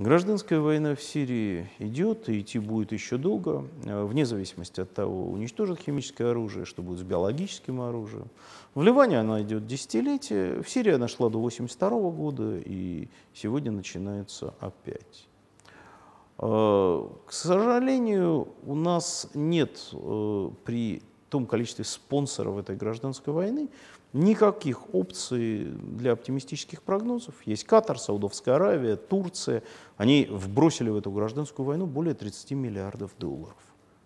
Гражданская война в Сирии идет и идти будет еще долго, э, вне зависимости от того, уничтожат химическое оружие, что будет с биологическим оружием. В Ливане она идет десятилетия, в Сирии она шла до 1982 года, и сегодня начинается опять. Э, к сожалению, у нас нет э, при том количестве спонсоров этой гражданской войны, никаких опций для оптимистических прогнозов. Есть Катар, Саудовская Аравия, Турция. Они вбросили в эту гражданскую войну более 30 миллиардов долларов.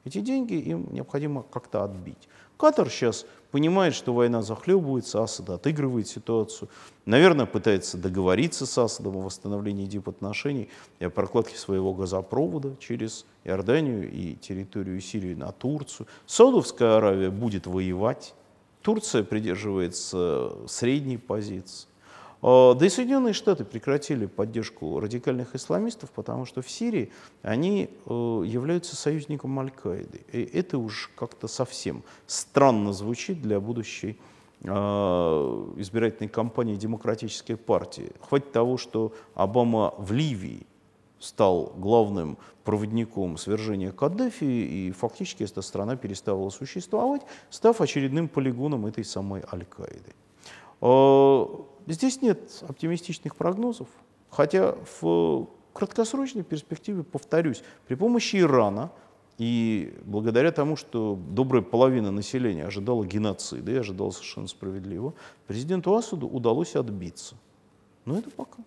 Эти деньги им необходимо как-то отбить. Катар сейчас понимает, что война захлебывается, Асад отыгрывает ситуацию, наверное, пытается договориться с Асадом о восстановлении дипотношений и о прокладке своего газопровода через Иорданию и территорию Сирии на Турцию. Саудовская Аравия будет воевать, Турция придерживается средней позиции. Э, да и Соединенные Штаты прекратили поддержку радикальных исламистов, потому что в Сирии они э, являются союзником Аль-Каиды. И это уж как-то совсем странно звучит для будущей э, избирательной кампании Демократической партии. Хватит того, что Обама в Ливии стал главным проводником свержения Каддафи, и фактически эта страна перестала существовать, став очередным полигоном этой самой Аль-Каиды. Здесь нет оптимистичных прогнозов, хотя в краткосрочной перспективе, повторюсь, при помощи Ирана и благодаря тому, что добрая половина населения ожидала геноцида и ожидала совершенно справедливо, президенту Асаду удалось отбиться. Но это пока.